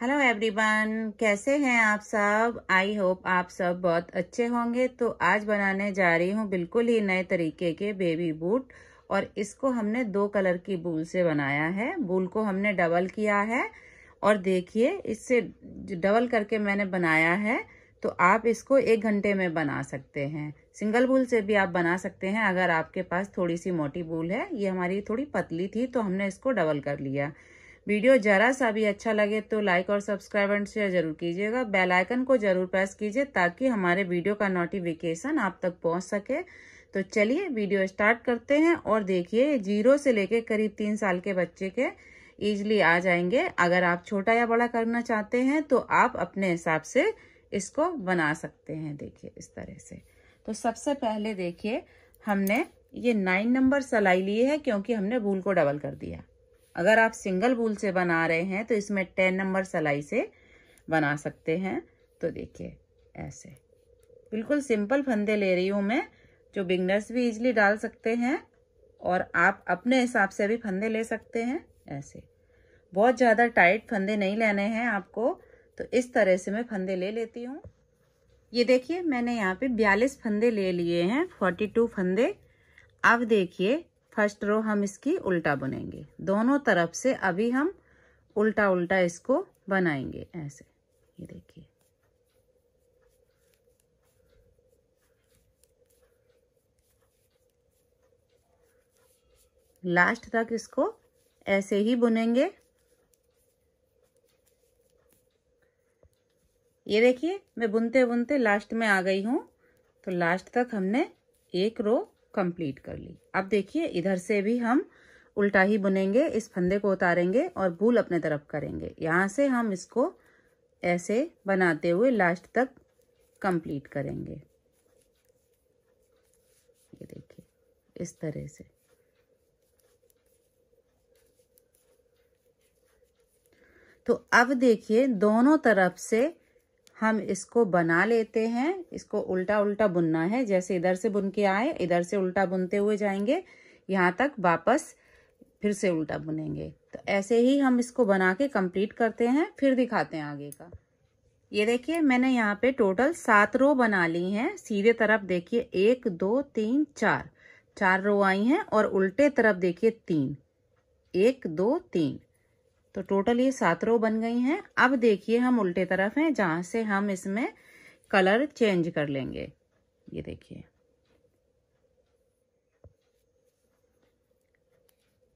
hello everyone कैसे हैं आप सब आई होप आप सब बहुत अच्छे होंगे तो आज बनाने जा रही हूँ बिल्कुल ही नए तरीके के बेबी बूट और इसको हमने दो कलर की बूल से बनाया है बूल को हमने डबल किया है और देखिए इससे डबल करके मैंने बनाया है तो आप इसको एक घंटे में बना सकते हैं सिंगल बूल से भी आप बना सकते हैं अगर आपके पास थोड़ी सी मोटी बूल है ये हमारी थोड़ी पतली थी तो हमने इसको डबल कर लिया वीडियो जरा सा भी अच्छा लगे तो लाइक और सब्सक्राइब एंड शेयर जरूर कीजिएगा बेल आइकन को जरूर प्रेस कीजिए ताकि हमारे वीडियो का नोटिफिकेशन आप तक पहुंच सके तो चलिए वीडियो स्टार्ट करते हैं और देखिए जीरो से लेकर करीब तीन साल के बच्चे के ईजिली आ जाएंगे अगर आप छोटा या बड़ा करना चाहते हैं तो आप अपने हिसाब से इसको बना सकते हैं देखिए इस तरह से तो सबसे पहले देखिए हमने ये नाइन नंबर सलाई ली है क्योंकि हमने भूल को डबल कर दिया अगर आप सिंगल बूल से बना रहे हैं तो इसमें टेन नंबर सलाई से बना सकते हैं तो देखिए ऐसे बिल्कुल सिंपल फंदे ले रही हूँ मैं जो बिगनर्स भी इजली डाल सकते हैं और आप अपने हिसाब से भी फंदे ले सकते हैं ऐसे बहुत ज़्यादा टाइट फंदे नहीं लेने हैं आपको तो इस तरह से मैं फंदे ले लेती हूँ ये देखिए मैंने यहाँ पे बयालीस फंदे ले लिए हैं फोर्टी टू फंदे अब देखिए फर्स्ट रो हम इसकी उल्टा बुनेंगे दोनों तरफ से अभी हम उल्टा उल्टा इसको बनाएंगे ऐसे ये देखिए लास्ट तक इसको ऐसे ही बुनेंगे ये देखिए मैं बुनते बुनते लास्ट में आ गई हूं तो लास्ट तक हमने एक रो कंप्लीट कर ली अब देखिए इधर से भी हम उल्टा ही बुनेंगे इस फंदे को उतारेंगे और भूल अपने तरफ करेंगे यहाँ से हम इसको ऐसे बनाते हुए लास्ट तक कंप्लीट करेंगे ये देखिए इस तरह से तो अब देखिए दोनों तरफ से हम इसको बना लेते हैं इसको उल्टा उल्टा बुनना है जैसे इधर से बुन के आए इधर से उल्टा बुनते हुए जाएंगे यहाँ तक वापस फिर से उल्टा बुनेंगे तो ऐसे ही हम इसको बना के कंप्लीट करते हैं फिर दिखाते हैं आगे का ये देखिए मैंने यहाँ पे टोटल सात रो बना ली हैं सीधे तरफ देखिए एक दो तीन चार चार रो आई हैं और उल्टे तरफ देखिए तीन एक दो तीन तो टोटल ये सात रो बन गई हैं अब देखिए हम उल्टे तरफ हैं जहाँ से हम इसमें कलर चेंज कर लेंगे ये देखिए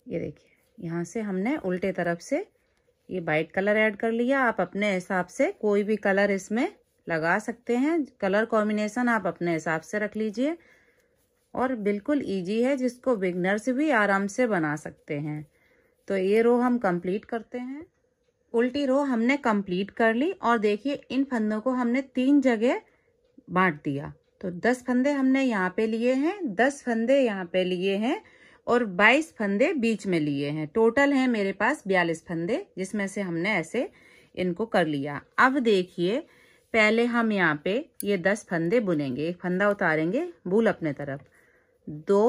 ये देखिए यहाँ से हमने उल्टे तरफ से ये वाइट कलर ऐड कर लिया आप अपने हिसाब से कोई भी कलर इसमें लगा सकते हैं कलर कॉम्बिनेशन आप अपने हिसाब से रख लीजिए और बिल्कुल इजी है जिसको बिगनर्स भी आराम से बना सकते हैं तो ये रो हम कंप्लीट करते हैं उल्टी रो हमने कंप्लीट कर ली और देखिए इन फंदों को हमने तीन जगह बांट दिया तो दस फंदे हमने यहाँ पे लिए हैं दस फंदे यहाँ पे लिए हैं और बाईस फंदे बीच में लिए हैं टोटल हैं मेरे पास बयालीस फंदे जिसमें से हमने ऐसे इनको कर लिया अब देखिए पहले हम यहाँ पे ये दस फंदे बुनेंगे एक फंदा उतारेंगे भूल अपने तरफ दो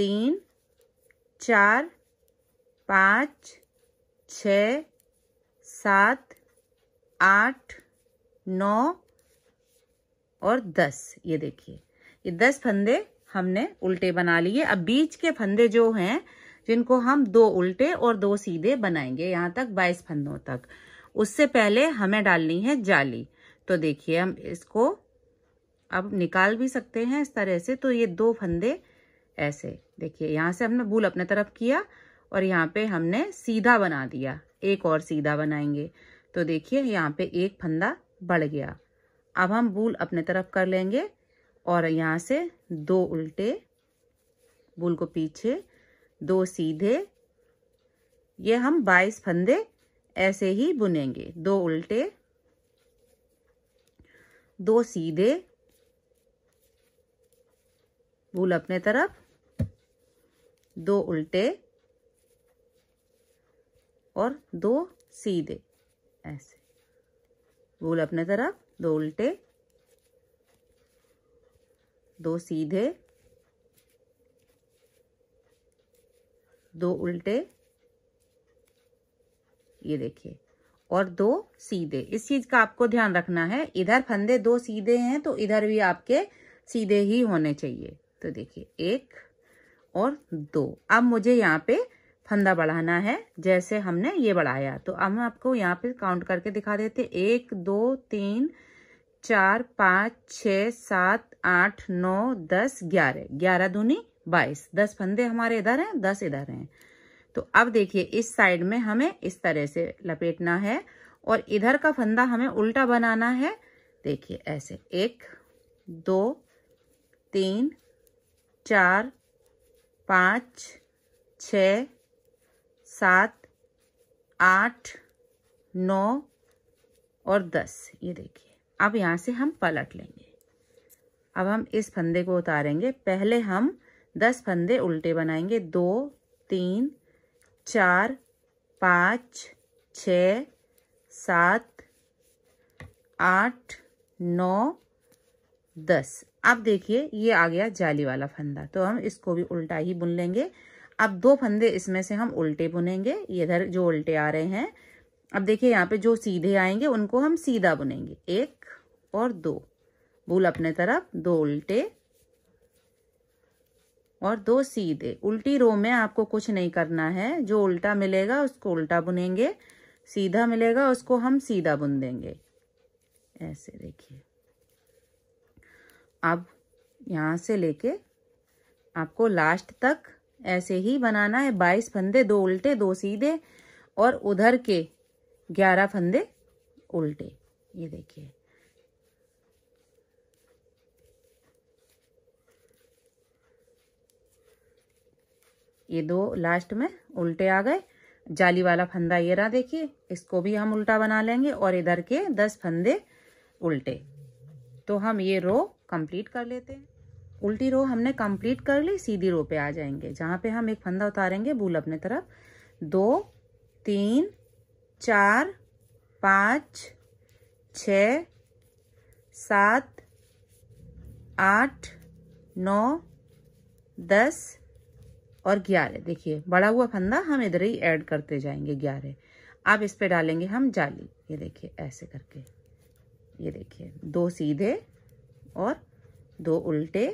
तीन चार पाँच छ सात आठ नौ और दस ये देखिए ये दस फंदे हमने उल्टे बना लिए अब बीच के फंदे जो हैं जिनको हम दो उल्टे और दो सीधे बनाएंगे यहाँ तक बाईस फंदों तक उससे पहले हमें डालनी है जाली तो देखिए हम इसको अब निकाल भी सकते हैं इस तरह से तो ये दो फंदे ऐसे देखिए यहाँ से हमने भूल अपने तरफ किया और यहाँ पे हमने सीधा बना दिया एक और सीधा बनाएंगे तो देखिए यहाँ पे एक फंदा बढ़ गया अब हम बूल अपने तरफ कर लेंगे और यहाँ से दो उल्टे बूल को पीछे दो सीधे ये हम बाईस फंदे ऐसे ही बुनेंगे दो उल्टे दो सीधे बूल अपने तरफ दो उल्टे और दो सीधे ऐसे गोल अपने तरफ दो उल्टे दो सीधे दो उल्टे ये देखिए और दो सीधे इस चीज का आपको ध्यान रखना है इधर फंदे दो सीधे हैं तो इधर भी आपके सीधे ही होने चाहिए तो देखिए एक और दो अब मुझे यहाँ पे फंदा बढ़ाना है जैसे हमने ये बढ़ाया तो अब हम आपको यहाँ पे काउंट करके दिखा देते एक दो तीन चार पाँच छ सात आठ नौ दस ग्यारह ग्यारह दूनी बाईस दस फंदे हमारे इधर हैं दस इधर हैं तो अब देखिए इस साइड में हमें इस तरह से लपेटना है और इधर का फंदा हमें उल्टा बनाना है देखिए ऐसे एक दो तीन चार पाँच छ सात आठ नौ और दस ये देखिए अब यहाँ से हम पलट लेंगे अब हम इस फंदे को उतारेंगे पहले हम दस फंदे उल्टे बनाएंगे दो तीन चार पाँच छ सात आठ नौ दस अब देखिए ये आ गया जाली वाला फंदा तो हम इसको भी उल्टा ही बुन लेंगे अब दो फंदे इसमें से हम उल्टे बुनेंगे इधर जो उल्टे आ रहे हैं अब देखिए यहाँ पे जो सीधे आएंगे उनको हम सीधा बुनेंगे एक और दो भूल अपने तरफ दो उल्टे और दो सीधे उल्टी रो में आपको कुछ नहीं करना है जो उल्टा मिलेगा उसको उल्टा बुनेंगे सीधा मिलेगा उसको हम सीधा बुन देंगे ऐसे देखिए अब यहाँ से लेके आपको लास्ट तक ऐसे ही बनाना है बाईस फंदे दो उल्टे दो सीधे और उधर के ग्यारह फंदे उल्टे ये देखिए ये दो लास्ट में उल्टे आ गए जाली वाला फंदा ये रहा देखिए इसको भी हम उल्टा बना लेंगे और इधर के दस फंदे उल्टे तो हम ये रो कंप्लीट कर लेते हैं उल्टी रो हमने कंप्लीट कर ली सीधी रो पे आ जाएंगे जहाँ पे हम एक फंदा उतारेंगे भूल अपने तरफ दो तीन चार पाँच छ सात आठ नौ दस और ग्यारह देखिए बड़ा हुआ फंदा हम इधर ही ऐड करते जाएंगे ग्यारह अब इस पे डालेंगे हम जाली ये देखिए ऐसे करके ये देखिए दो सीधे और दो उल्टे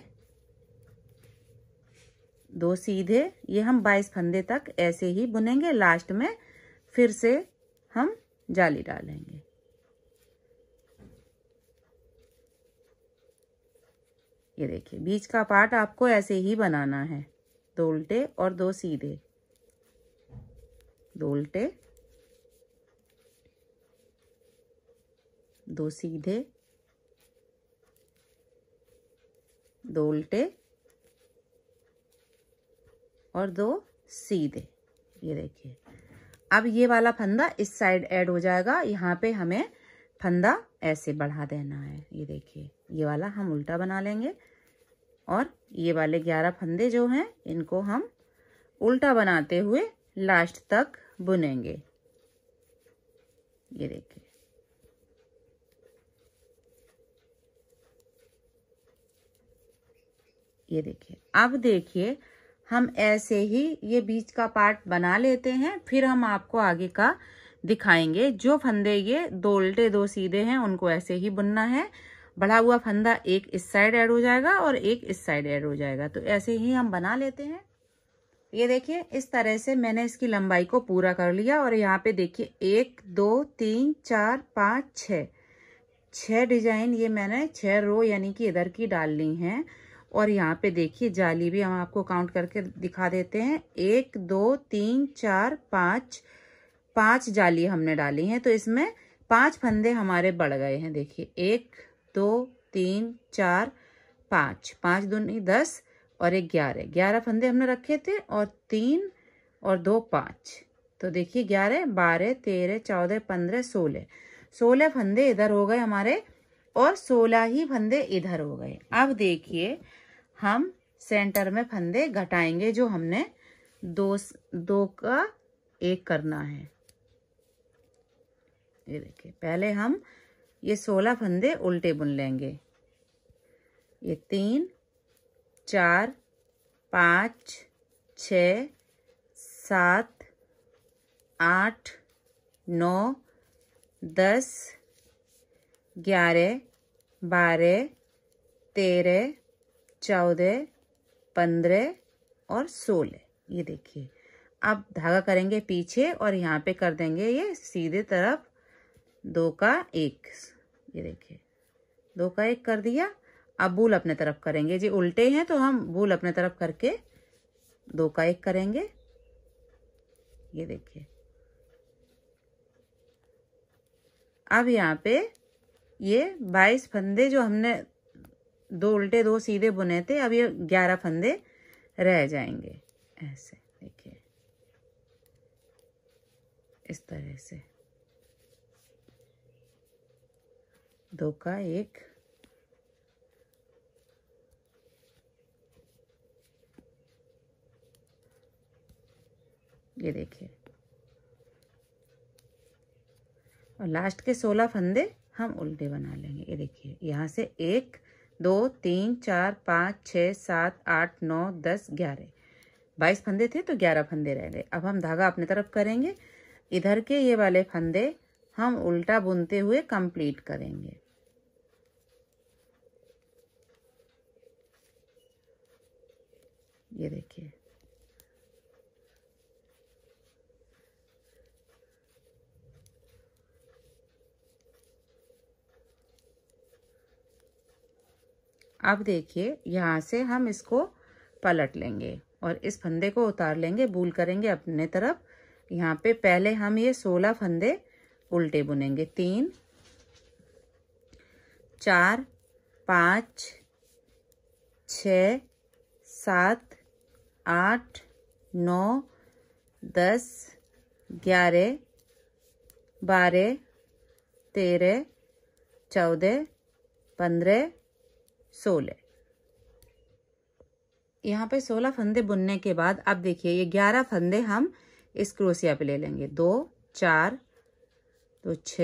दो सीधे ये हम बाईस फंदे तक ऐसे ही बुनेंगे लास्ट में फिर से हम जाली डालेंगे ये देखिए बीच का पार्ट आपको ऐसे ही बनाना है दो उल्टे और दो सीधे दो उल्टे दो सीधे दो उल्टे और दो सीधे ये देखिए अब ये वाला फंदा इस साइड ऐड हो जाएगा यहाँ पे हमें फंदा ऐसे बढ़ा देना है ये देखिए ये वाला हम उल्टा बना लेंगे और ये वाले ग्यारह फंदे जो हैं इनको हम उल्टा बनाते हुए लास्ट तक बुनेंगे ये देखिए ये देखिए अब देखिए हम ऐसे ही ये बीच का पार्ट बना लेते हैं फिर हम आपको आगे का दिखाएंगे जो फंदे ये दो उल्टे दो सीधे हैं उनको ऐसे ही बुनना है बढ़ा हुआ फंदा एक इस साइड ऐड हो जाएगा और एक इस साइड ऐड हो जाएगा तो ऐसे ही हम बना लेते हैं ये देखिए इस तरह से मैंने इसकी लंबाई को पूरा कर लिया और यहाँ पे देखिए एक दो तीन चार पाँच छ छः डिजाइन ये मैंने छः रो यानी कि इधर की डाल ली हैं और यहाँ पे देखिए जाली भी हम आपको काउंट करके दिखा देते हैं एक दो तीन चार पाँच पाँच जाली हमने डाली हैं तो इसमें पाँच फंदे हमारे बढ़ गए हैं देखिए एक दो तीन चार पाँच पाँच दूनी दस और एक ग्यारह ग्यारह फंदे हमने रखे थे और तीन और दो पाँच तो देखिए ग्यारह बारह तेरह चौदह पंद्रह सोलह सोलह फंदे इधर हो गए हमारे और सोलह ही फंदे इधर हो गए अब देखिए हम सेंटर में फंदे घटाएंगे जो हमने दो दो का एक करना है ये देखिए पहले हम ये सोलह फंदे उल्टे बुन लेंगे ये तीन चार पाँच छ सात आठ नौ दस ग्यारह बारह तेरह चौदह पंद्रह और सोलह ये देखिए अब धागा करेंगे पीछे और यहाँ पे कर देंगे ये सीधे तरफ दो का एक ये देखिए दो का एक कर दिया अब बूल अपने तरफ करेंगे जी उल्टे हैं तो हम बूल अपने तरफ करके दो का एक करेंगे ये देखिए अब यहाँ पे ये बाईस फंदे जो हमने दो उल्टे दो सीधे बुने थे अब ये ग्यारह फंदे रह जाएंगे ऐसे देखिए इस तरह से दो का एक ये देखिए और लास्ट के सोलह फंदे हम उल्टे बना लेंगे ये देखिए यहाँ से एक दो तीन चार पाँच छः सात आठ नौ दस ग्यारह बाईस फंदे थे तो ग्यारह फंदे रह गए अब हम धागा अपने तरफ करेंगे इधर के ये वाले फंदे हम उल्टा बुनते हुए कंप्लीट करेंगे ये देखिए अब देखिए यहाँ से हम इसको पलट लेंगे और इस फंदे को उतार लेंगे बूल करेंगे अपने तरफ यहाँ पे पहले हम ये सोलह फंदे उल्टे बुनेंगे तीन चार पाँच छ सात आठ नौ दस ग्यारह बारह तेरह चौदह पंद्रह सोलह यहाँ पे सोलह फंदे बुनने के बाद अब देखिए ये ग्यारह फंदे हम इस क्रोसिया पे ले लेंगे दो चार दो छ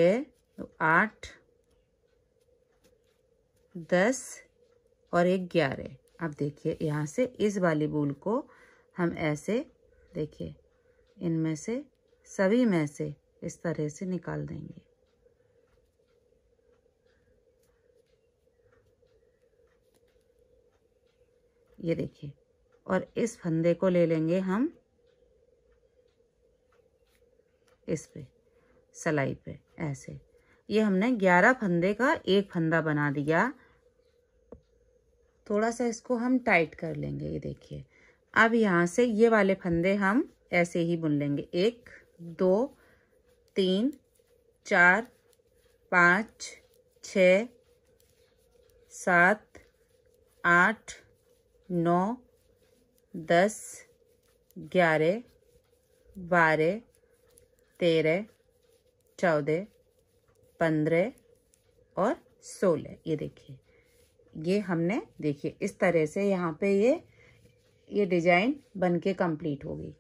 दो आठ दस और एक ग्यारह अब देखिए यहाँ से इस वाली बूल को हम ऐसे देखिए इनमें से सभी में से इस तरह से निकाल देंगे ये देखिए और इस फंदे को ले लेंगे हम इस पे सलाई पे ऐसे ये हमने ग्यारह फंदे का एक फंदा बना दिया थोड़ा सा इसको हम टाइट कर लेंगे ये देखिए अब यहाँ से ये वाले फंदे हम ऐसे ही बुन लेंगे एक दो तीन चार पाँच छ सात आठ नौ दस ग्यारह बारह तेरह चौदह पंद्रह और सोलह ये देखिए ये हमने देखिए इस तरह से यहाँ पे ये ये डिजाइन बन के कम्प्लीट होगी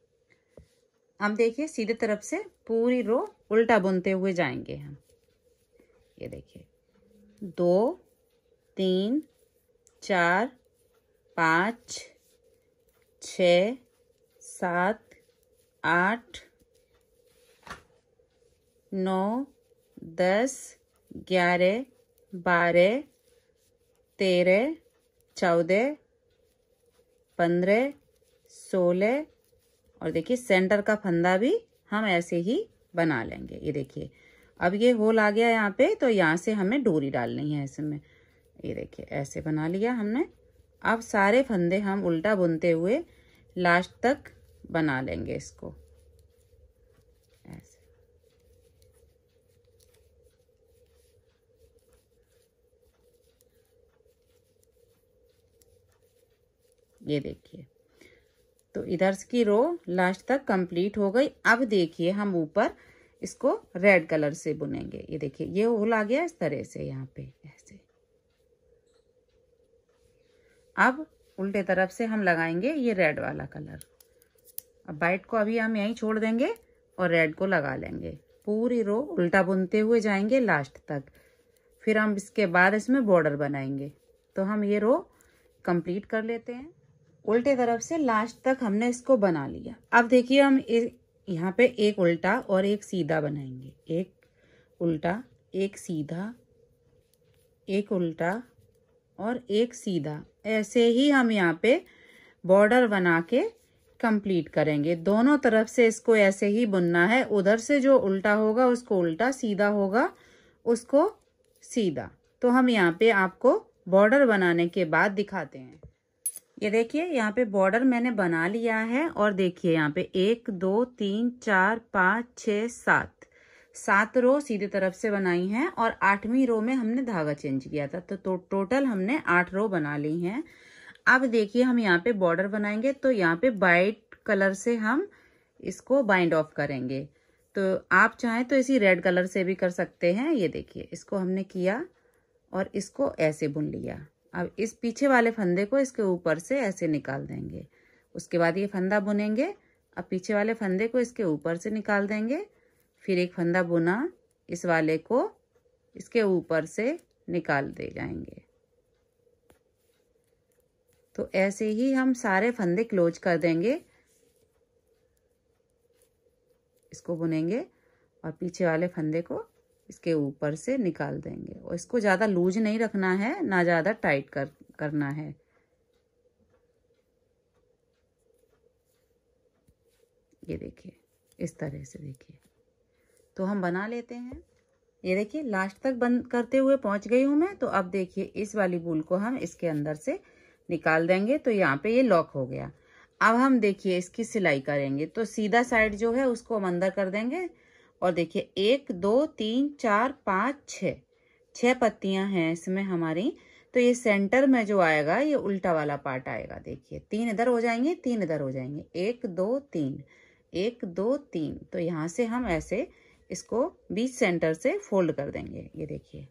हम देखिए सीधे तरफ से पूरी रो उल्टा बुनते हुए जाएंगे हम ये देखिए दो तीन चार पाँच छ सात आठ नौ दस ग्यारह बारह तेरह चौदह पंद्रह सोलह और देखिए सेंटर का फंदा भी हम ऐसे ही बना लेंगे ये देखिए अब ये होल आ गया यहाँ पे तो यहाँ से हमें डोरी डालनी है ऐसे में ये देखिए ऐसे बना लिया हमने अब सारे फंदे हम उल्टा बुनते हुए लास्ट तक बना लेंगे इसको ऐसे ये देखिए तो इधर की रो लास्ट तक कंप्लीट हो गई अब देखिए हम ऊपर इसको रेड कलर से बुनेंगे ये देखिए ये होल आ गया इस तरह से यहाँ पे अब उल्टे तरफ से हम लगाएंगे ये रेड वाला कलर अब वाइट को अभी हम यहीं छोड़ देंगे और रेड को लगा लेंगे पूरी रो उल्टा बुनते हुए जाएंगे लास्ट तक फिर हम इसके बाद इसमें बॉर्डर बनाएंगे तो हम ये रो कंप्लीट कर लेते हैं उल्टे तरफ से लास्ट तक हमने इसको बना लिया अब देखिए हम यहाँ पे एक उल्टा और एक सीधा बनाएंगे एक उल्टा एक सीधा एक उल्टा और एक सीधा ऐसे ही हम यहाँ पे बॉर्डर बना के कंप्लीट करेंगे दोनों तरफ से इसको ऐसे ही बुनना है उधर से जो उल्टा होगा उसको उल्टा सीधा होगा उसको सीधा तो हम यहाँ पे आपको बॉर्डर बनाने के बाद दिखाते हैं ये देखिए यहाँ पे बॉर्डर मैंने बना लिया है और देखिए यहाँ पे एक दो तीन चार पाँच छ सात सात रो सीधे तरफ से बनाई हैं और आठवीं रो में हमने धागा चेंज किया था तो, तो टोटल हमने आठ रो बना ली हैं अब देखिए हम यहाँ पे बॉर्डर बनाएंगे तो यहाँ पे वाइट कलर से हम इसको बाइंड ऑफ करेंगे तो आप चाहें तो इसी रेड कलर से भी कर सकते हैं ये देखिए इसको हमने किया और इसको ऐसे बुन लिया अब इस पीछे वाले फंदे को इसके ऊपर से ऐसे निकाल देंगे उसके बाद ये फंदा बुनेंगे अब पीछे वाले फंदे को इसके ऊपर से निकाल देंगे फिर एक फंदा बुना इस वाले को इसके ऊपर से निकाल दे जाएंगे तो ऐसे ही हम सारे फंदे क्लोज कर देंगे इसको बुनेंगे और पीछे वाले फंदे को इसके ऊपर से निकाल देंगे और इसको ज़्यादा लूज नहीं रखना है ना ज़्यादा टाइट कर करना है ये देखिए इस तरह से देखिए तो हम बना लेते हैं ये देखिए लास्ट तक बंद करते हुए पहुंच गई हूँ मैं तो अब देखिए इस वाली बूल को हम इसके अंदर से निकाल देंगे तो यहाँ पे ये लॉक हो गया अब हम देखिए इसकी सिलाई करेंगे तो सीधा साइड जो है उसको हम अंदर कर देंगे और देखिए एक दो तीन चार पाँच छ छः पत्तियाँ हैं इसमें हमारी तो ये सेंटर में जो आएगा ये उल्टा वाला पार्ट आएगा देखिए तीन इधर हो जाएंगे तीन इधर हो जाएंगे एक दो तीन एक दो तीन तो यहाँ से हम ऐसे इसको बीच सेंटर से फोल्ड कर देंगे ये देखिए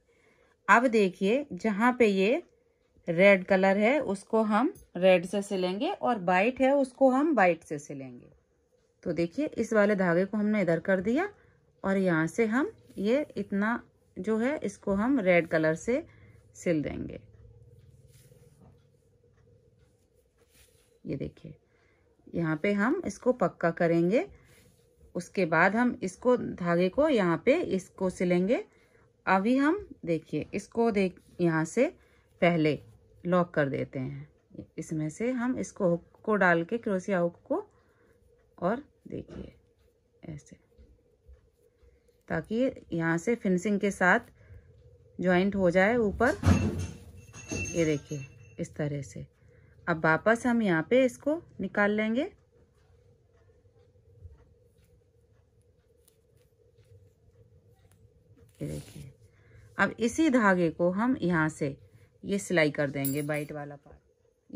अब देखिए जहाँ पे ये रेड कलर है उसको हम रेड से सिलेंगे और वाइट है उसको हम वाइट से सिलेंगे तो देखिए इस वाले धागे को हमने इधर कर दिया और यहाँ से हम ये इतना जो है इसको हम रेड कलर से सिल देंगे ये देखिए यहाँ पे हम इसको पक्का करेंगे उसके बाद हम इसको धागे को यहाँ पे इसको सिलेंगे अभी हम देखिए इसको देख यहाँ से पहले लॉक कर देते हैं इसमें से हम इसको हुक को डाल के क्रोसिया हुक को और देखिए ऐसे ताकि यहाँ से फिनिशिंग के साथ ज्वाइंट हो जाए ऊपर ये देखिए इस तरह से अब वापस हम यहाँ पे इसको निकाल लेंगे ये देखिए अब इसी धागे को हम यहाँ से ये सिलाई कर देंगे बाइट वाला पार्ट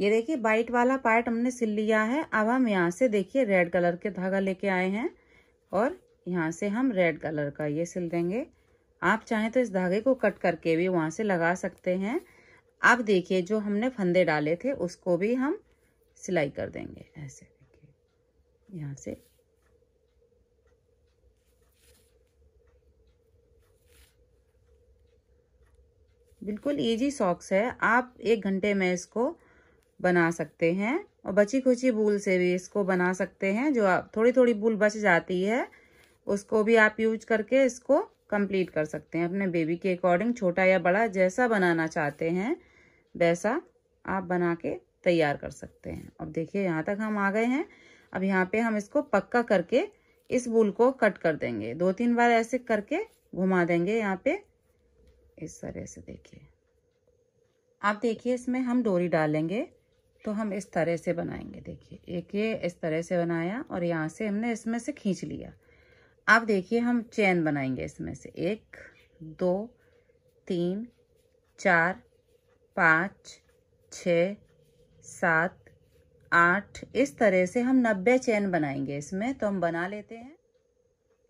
ये देखिए बाइट वाला पार्ट हमने सिल लिया है अब हम यहाँ से देखिए रेड कलर के धागा लेके आए हैं और यहाँ से हम रेड कलर का ये सिल देंगे आप चाहें तो इस धागे को कट करके भी वहाँ से लगा सकते हैं अब देखिए जो हमने फंदे डाले थे उसको भी हम सिलाई कर देंगे ऐसे देखिए यहाँ से बिल्कुल इजी सॉक्स है आप एक घंटे में इसको बना सकते हैं और बची खुची बूल से भी इसको बना सकते हैं जो आप थोड़ी थोड़ी बूल बच जाती है उसको भी आप यूज करके इसको कंप्लीट कर सकते हैं अपने बेबी के अकॉर्डिंग छोटा या बड़ा जैसा बनाना चाहते हैं वैसा आप बना के तैयार कर सकते हैं अब देखिए यहाँ तक हम आ गए हैं अब यहाँ पे हम इसको पक्का करके इस बूल को कट कर देंगे दो तीन बार ऐसे करके घुमा देंगे यहाँ पे इस तरह से देखिए आप देखिए इसमें हम डोरी डालेंगे तो हम इस तरह से बनाएंगे देखिए एक ये इस तरह से बनाया और यहाँ से हमने इसमें से खींच लिया आप देखिए हम चैन बनाएंगे इसमें से एक दो तीन चार पाँच छ सात आठ इस तरह से हम नब्बे चैन बनाएंगे इसमें तो हम बना लेते हैं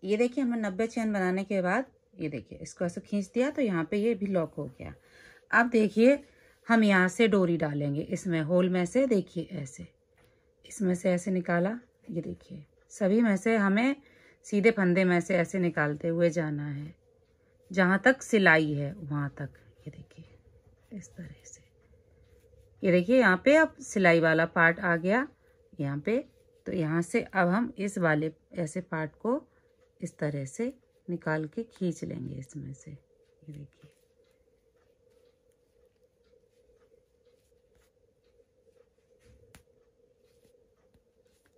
ये देखिए हमें नब्बे चैन बनाने के बाद ये देखिए इसको ऐसे खींच दिया तो यहाँ पे ये भी लॉक हो गया अब देखिए हम यहाँ से डोरी डालेंगे इसमें होल में से देखिए ऐसे इसमें से ऐसे निकाला ये देखिए सभी में से हमें सीधे फंदे में से ऐसे निकालते हुए जाना है जहाँ तक सिलाई है वहाँ तक ये देखिए इस तरह से ये देखिए यहाँ पे अब सिलाई वाला पार्ट आ गया यहाँ पे तो यहाँ से अब हम इस वाले ऐसे पार्ट को इस तरह से निकाल के खींच लेंगे इसमें से ये देखिए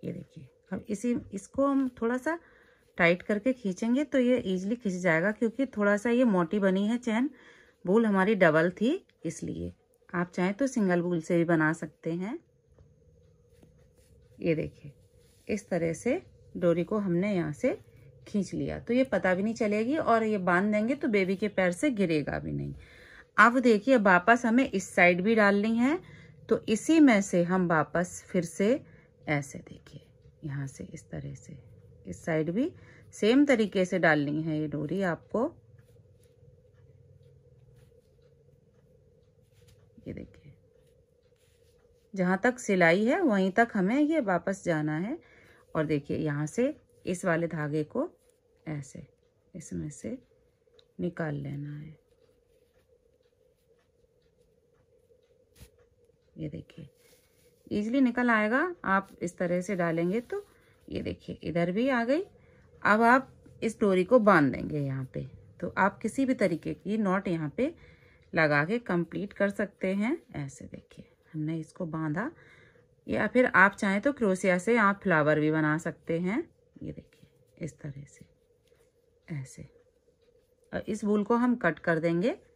ये देखिए अब इसी इसको हम थोड़ा सा टाइट करके खींचेंगे तो ये इजीली खींच जाएगा क्योंकि थोड़ा सा ये मोटी बनी है चैन बूल हमारी डबल थी इसलिए आप चाहें तो सिंगल बूल से भी बना सकते हैं ये देखिए इस तरह से डोरी को हमने यहाँ से खींच लिया तो ये पता भी नहीं चलेगी और ये बांध देंगे तो बेबी के पैर से गिरेगा भी नहीं अब देखिए वापस हमें इस साइड भी डालनी है तो इसी में से हम वापस फिर से ऐसे देखिए यहाँ से इस तरह से इस साइड भी सेम तरीके से डालनी है ये डोरी आपको ये देखिए जहाँ तक सिलाई है वहीं तक हमें ये वापस जाना है और देखिए यहाँ से इस वाले धागे को ऐसे इसमें से निकाल लेना है ये देखिए इजीली निकल आएगा आप इस तरह से डालेंगे तो ये देखिए इधर भी आ गई अब आप इस डोरी को बांध देंगे यहाँ पे तो आप किसी भी तरीके की नॉट यहाँ पे लगा के कंप्लीट कर सकते हैं ऐसे देखिए हमने इसको बांधा या फिर आप चाहें तो क्रोसिया से आप फ्लावर भी बना सकते हैं ये देखिए इस तरह से ऐसे और इस वूल को हम कट कर देंगे